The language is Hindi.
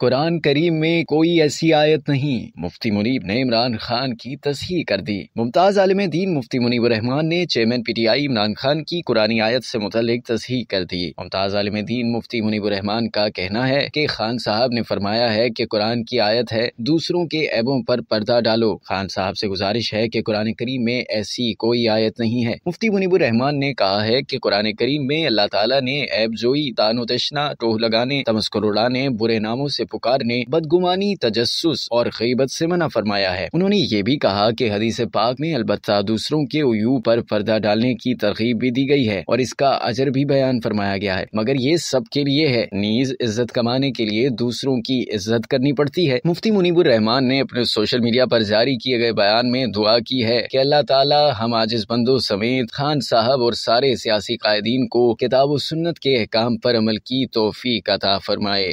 कुरान करीम में कोई ऐसी आयत नहीं मुफ्ती मुनीब ने इमरान खान की तस्ही कर दी मुमताज आलम दीन मुफ्ती मुनीब रहमान ने chairman P T I Imran Khan की कुरानी आयत से मुतलिक तस्ही कर दी मुमताज आलम दीन मुफ्ती मुनीब रहमान का कहना है की खान साहब ने फरमाया है की कुरान की आयत है दूसरों के ऐबों पर पर्दा डालो खान साहब से गुजारिश है की कुरान करीम में ऐसी कोई आयत नहीं है मुफ्ती मुनीब रहमान ने कहा है की कुरान करीम में अल्लाह तला ने जोई तानो तशना टोह लगाने तमस्कर उड़ाने बुरे नामों से पुकार ने बदगुमानी तजस्स और गीबत से मना फरमाया है उन्होंने ये भी कहा कि हदीस पाक में अलबत् दूसरों के उयू पर पर्दा डालने की तरकीब भी दी गई है और इसका अजर भी बयान फरमाया गया है मगर ये सब के लिए है नीज इज्जत कमाने के लिए दूसरों की इज्जत करनी पड़ती है मुफ्ती मुनीबुर रहमान ने अपने सोशल मीडिया पर जारी किए गए बयान में दुआ की है कि अल्लाह ताला हम इस बंदो समेत खान साहब और सारे सियासी कायदीन को किताब सुन्नत के अहकाम पर अमल की तोफ़ी कथा फरमाए